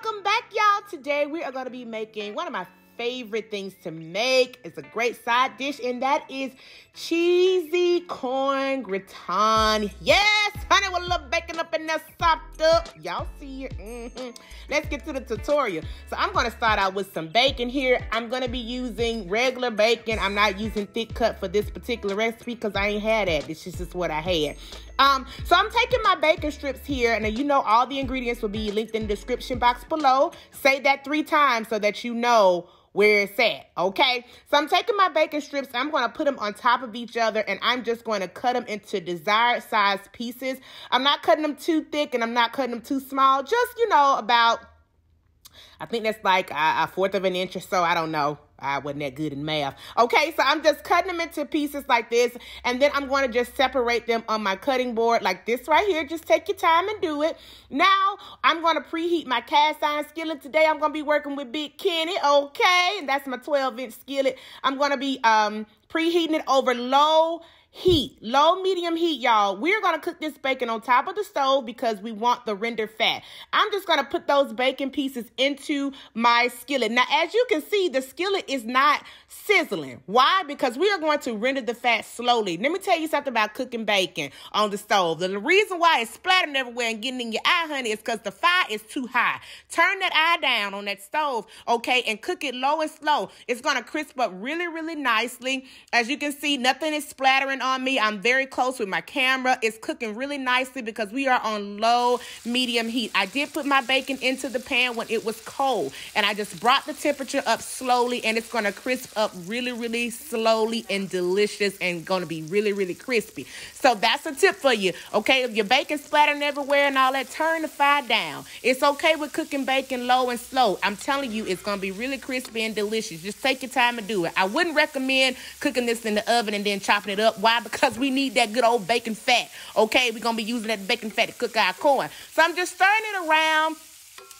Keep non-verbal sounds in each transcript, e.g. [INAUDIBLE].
Welcome back, y'all. Today we are going to be making one of my favorite things to make. It's a great side dish, and that is cheesy corn gratin. Yes, honey, with a little bacon up in there, sopped up. Y'all see it? Mm-hmm. Let's get to the tutorial. So I'm gonna start out with some bacon here. I'm gonna be using regular bacon. I'm not using thick cut for this particular recipe because I ain't had that. This is just what I had. Um, so I'm taking my bacon strips here, and you know all the ingredients will be linked in the description box below. Say that three times so that you know where it's at, okay? So I'm taking my bacon strips, I'm gonna put them on top of each other, and I'm just gonna cut them into desired size pieces. I'm not cutting them too thick and I'm not cutting them too small, just, you know, about, I think that's like a, a fourth of an inch or so, I don't know, I wasn't that good in math. Okay, so I'm just cutting them into pieces like this, and then I'm going to just separate them on my cutting board like this right here. Just take your time and do it. Now, I'm going to preheat my cast iron skillet. Today, I'm going to be working with Big Kenny, okay? And that's my 12-inch skillet. I'm going to be um, preheating it over low heat, low medium heat, y'all. We're going to cook this bacon on top of the stove because we want the rendered fat. I'm just going to put those bacon pieces into my skillet. Now, as you can see, the skillet is not sizzling. Why? Because we are going to render the fat slowly. Let me tell you something about cooking bacon on the stove. The reason why it's splattering everywhere and getting in your eye, honey, is because the fire is too high. Turn that eye down on that stove, okay, and cook it low and slow. It's going to crisp up really, really nicely. As you can see, nothing is splattering turn on me. I'm very close with my camera. It's cooking really nicely because we are on low, medium heat. I did put my bacon into the pan when it was cold, and I just brought the temperature up slowly, and it's going to crisp up really, really slowly and delicious and going to be really, really crispy. So that's a tip for you, okay? If your bacon's splattering everywhere and all that, turn the fire down. It's okay with cooking bacon low and slow. I'm telling you, it's going to be really crispy and delicious. Just take your time and do it. I wouldn't recommend cooking this in the oven and then chopping it up why? Because we need that good old bacon fat. Okay, we're gonna be using that bacon fat to cook our corn. So I'm just stirring it around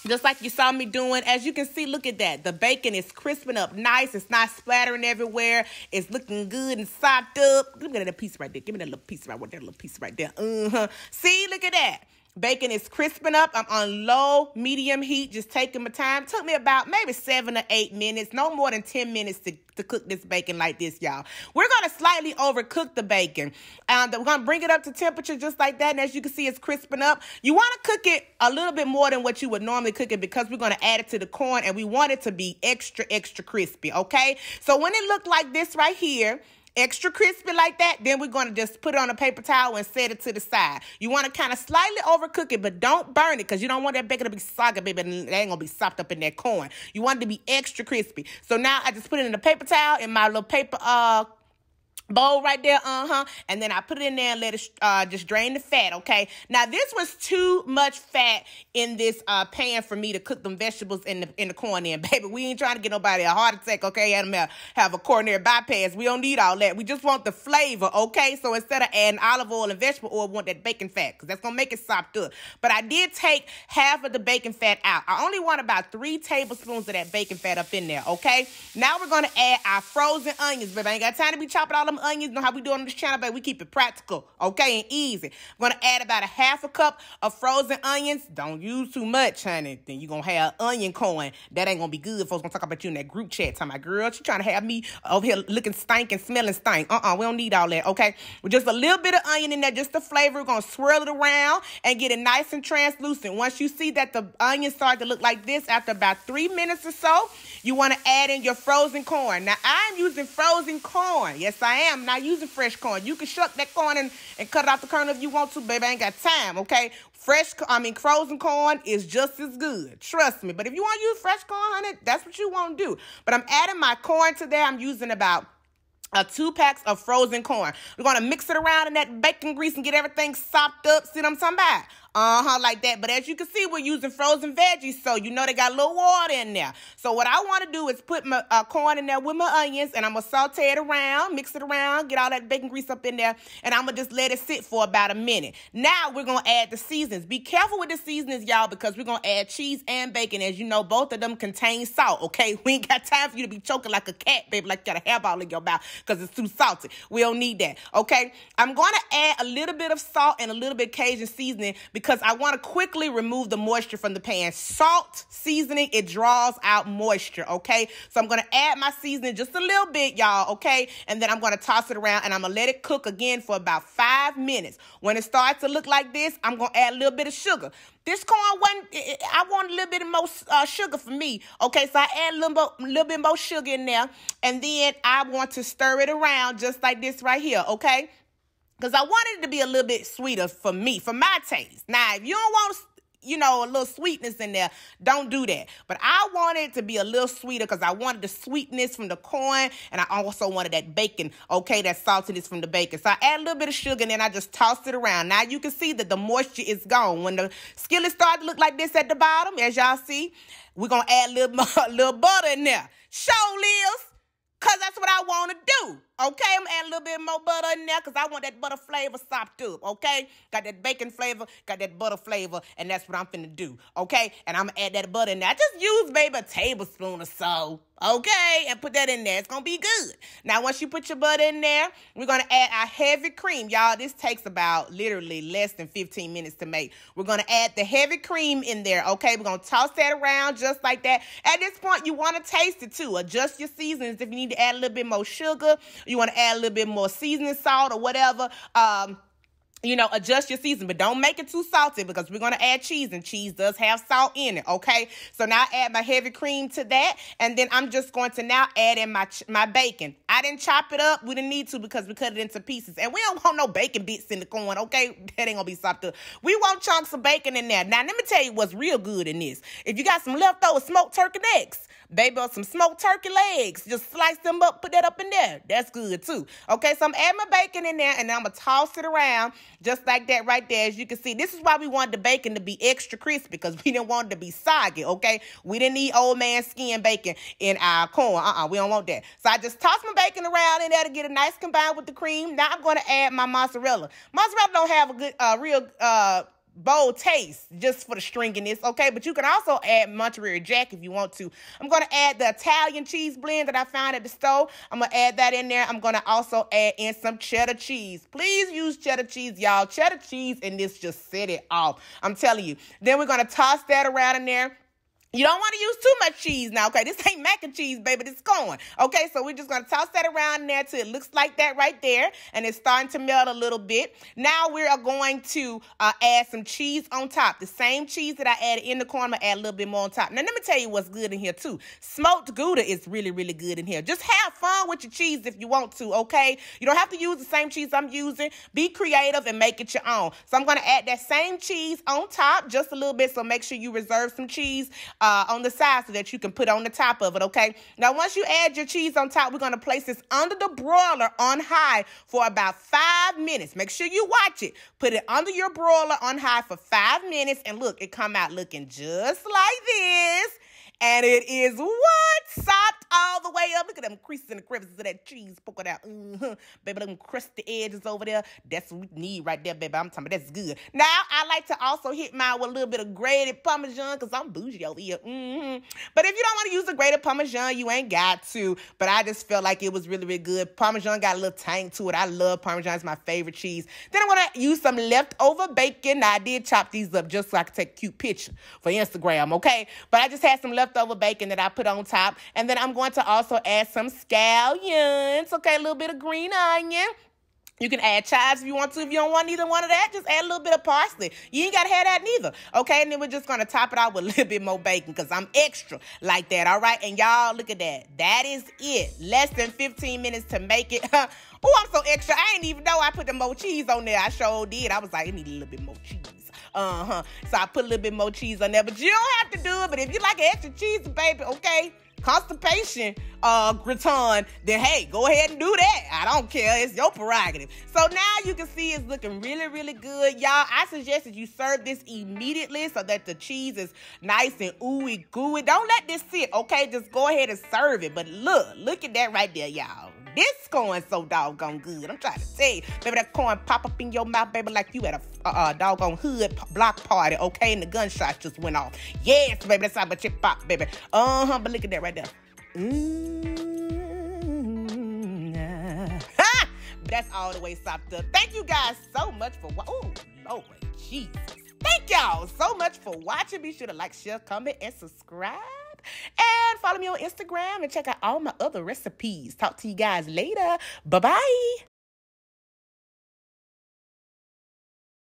just like you saw me doing. As you can see, look at that. The bacon is crisping up nice. It's not splattering everywhere. It's looking good and sopped up. Look at that piece right there. Give me that little piece right there. That little piece right there. Uh-huh. See, look at that. Bacon is crisping up. I'm on low, medium heat, just taking my time. Took me about maybe seven or eight minutes, no more than 10 minutes to, to cook this bacon like this, y'all. We're going to slightly overcook the bacon. Um, we're going to bring it up to temperature just like that. And as you can see, it's crisping up. You want to cook it a little bit more than what you would normally cook it because we're going to add it to the corn and we want it to be extra, extra crispy, okay? So when it looked like this right here, extra crispy like that, then we're going to just put it on a paper towel and set it to the side. You want to kind of slightly overcook it, but don't burn it because you don't want that bacon to be soggy, baby. And they ain't going to be sopped up in that corn. You want it to be extra crispy. So now I just put it in a paper towel in my little paper uh, bowl right there, uh-huh, and then I put it in there and let it uh, just drain the fat, okay? Now, this was too much fat in this uh, pan for me to cook them vegetables in the, in the corn in, [LAUGHS] baby. We ain't trying to get nobody a heart attack, okay? Have them have a coronary bypass. We don't need all that. We just want the flavor, okay? So instead of adding olive oil and vegetable oil, we want that bacon fat because that's going to make it sopped up. But I did take half of the bacon fat out. I only want about three tablespoons of that bacon fat up in there, okay? Now we're going to add our frozen onions, but I ain't got time to be chopping all them onions. Know how we do on this channel, but we keep it practical, okay, and easy. I'm gonna add about a half a cup of frozen onions. Don't use too much, honey. Then you're gonna have onion corn. That ain't gonna be good. Folks gonna talk about you in that group chat. Time my girl, she trying to have me over here looking stank and smelling stank. Uh-uh, we don't need all that, okay? With just a little bit of onion in there, just the flavor. We're gonna swirl it around and get it nice and translucent. Once you see that the onions start to look like this after about three minutes or so, you wanna add in your frozen corn. Now I'm using frozen corn. Yes, I am am not using fresh corn. You can shuck that corn and, and cut out the kernel if you want to, baby. I ain't got time, okay? Fresh, I mean, frozen corn is just as good. Trust me. But if you want to use fresh corn, honey, that's what you want to do. But I'm adding my corn today. I'm using about uh, two packs of frozen corn. We're going to mix it around in that bacon grease and get everything sopped up. See what I'm talking about? uh-huh, like that. But as you can see, we're using frozen veggies, so you know they got a little water in there. So what I want to do is put my uh, corn in there with my onions, and I'm going to saute it around, mix it around, get all that bacon grease up in there, and I'm going to just let it sit for about a minute. Now we're going to add the seasonings. Be careful with the seasonings, y'all, because we're going to add cheese and bacon. As you know, both of them contain salt, okay? [LAUGHS] We ain't got time for you to be choking like a cat, baby, like you got a hairball in your mouth because it's too salty. We don't need that, okay? I'm going to add a little bit of salt and a little bit Cajun seasoning because because I want to quickly remove the moisture from the pan. Salt seasoning, it draws out moisture, okay? So I'm going to add my seasoning just a little bit, y'all, okay? And then I'm going to toss it around and I'm going to let it cook again for about five minutes. When it starts to look like this, I'm going to add a little bit of sugar. This corn wasn't, I want a little bit more uh, sugar for me, okay? So I add a little, more, little bit more sugar in there and then I want to stir it around just like this right here, okay? Because I wanted it to be a little bit sweeter for me, for my taste. Now, if you don't want you know, a little sweetness in there. Don't do that. But I wanted to be a little sweeter because I wanted the sweetness from the corn and I also wanted that bacon, okay, that saltiness from the bacon. So I add a little bit of sugar and then I just tossed it around. Now you can see that the moisture is gone. When the skillet start to look like this at the bottom, as y'all see, we're going to add a little, [LAUGHS] a little butter in there. Show lives because that's what I want to do. Okay, I'm adding a little bit more butter in there because I want that butter flavor sopped up. Okay, got that bacon flavor, got that butter flavor, and that's what I'm finna do. Okay, and I'm gonna add that butter in there. I just use maybe a tablespoon or so. Okay, and put that in there. It's gonna be good. Now, once you put your butter in there, we're gonna add our heavy cream. Y'all, this takes about literally less than 15 minutes to make. We're gonna add the heavy cream in there. Okay, we're gonna toss that around just like that. At this point, you wanna taste it too. Adjust your seasonings if you need to add a little bit more sugar. You want to add a little bit more seasoning salt or whatever. Um, you know, adjust your season, but don't make it too salty because we're going to add cheese and cheese does have salt in it. Okay. So now I add my heavy cream to that. And then I'm just going to now add in my, my bacon. I didn't chop it up. We didn't need to because we cut it into pieces and we don't want no bacon bits in the corn. Okay. That ain't going to be soft. We want chunks of bacon in there. Now, let me tell you what's real good in this. If you got some leftover smoked turkey necks, Baby, or some smoked turkey legs. Just slice them up, put that up in there. That's good too. Okay, so I'm adding my bacon in there and I'm going to toss it around just like that right there. As you can see, this is why we wanted the bacon to be extra crispy because we didn't want it to be soggy. Okay, we didn't need old man skin bacon in our corn. Uh uh we don't want that. So I just toss my bacon around in there to get a nice combined with the cream. Now I'm going to add my mozzarella. Mozzarella don't have a good, uh, real, uh, bold taste just for the stringiness, okay? But you can also add Monterey Jack if you want to. I'm going to add the Italian cheese blend that I found at the store. I'm going to add that in there. I'm going to also add in some cheddar cheese. Please use cheddar cheese, y'all. Cheddar cheese and this just set it off. I'm telling you. Then we're going to toss that around in there. You don't want to use too much cheese now, okay? This ain't mac and cheese, baby. This corn, okay? So we're just gonna toss that around there till it looks like that right there, and it's starting to melt a little bit. Now we are going to uh, add some cheese on top. The same cheese that I added in the corn, I'm gonna add a little bit more on top. Now let me tell you what's good in here too. Smoked Gouda is really, really good in here. Just have fun with your cheese if you want to, okay? You don't have to use the same cheese I'm using. Be creative and make it your own. So I'm gonna add that same cheese on top, just a little bit. So make sure you reserve some cheese. Uh, uh, on the side so that you can put on the top of it, okay? Now, once you add your cheese on top, we're gonna place this under the broiler on high for about five minutes. Make sure you watch it. Put it under your broiler on high for five minutes, and look, it come out looking just like this. And it is what? Sopped all the way Look at them creases and the crevices of that cheese poking out. Mm-hmm. Baby, them crusty edges over there. That's what we need right there, baby. I'm talking about that's good. Now, I like to also hit mine with a little bit of grated Parmesan because I'm bougie over here. Mm-hmm. But if you don't want to use the grated Parmesan, you ain't got to. But I just felt like it was really, really good. Parmesan got a little tang to it. I love Parmesan. It's my favorite cheese. Then I'm going to use some leftover bacon. I did chop these up just so I could take a cute picture for Instagram, okay? But I just had some leftover bacon that I put on top. And then I'm going to also add some scallions, okay, a little bit of green onion. You can add chives if you want to. If you don't want either one of that, just add a little bit of parsley. You ain't got to have that neither. Okay, and then we're just going to top it out with a little bit more bacon because I'm extra like that, all right? And y'all, look at that. That is it. Less than 15 minutes to make it. [LAUGHS] oh, I'm so extra. I ain't even know I put the more cheese on there. I sure did. I was like, I need a little bit more cheese. Uh-huh. So I put a little bit more cheese on there. But you don't have to do it. But if you like extra cheese, baby, okay? constipation uh graton, then hey, go ahead and do that. I don't care. It's your prerogative. So now you can see it's looking really, really good. Y'all, I suggest that you serve this immediately so that the cheese is nice and ooey gooey. Don't let this sit, okay? Just go ahead and serve it. But look, look at that right there, y'all this going so doggone good. I'm trying to say, baby, that corn pop up in your mouth, baby, like you at a uh, doggone hood block party, okay? And the gunshot just went off. Yes, baby, that's how much it pop, baby. Uh huh. But look at that right there. Mm-hmm. [LAUGHS] Ha! that's all the way soft up. Thank you guys so much for watching. Oh, Lord Jesus. Thank y'all so much for watching. Be sure to like, share, comment, and subscribe. And follow me on Instagram and check out all my other recipes. Talk to you guys later. Bye bye.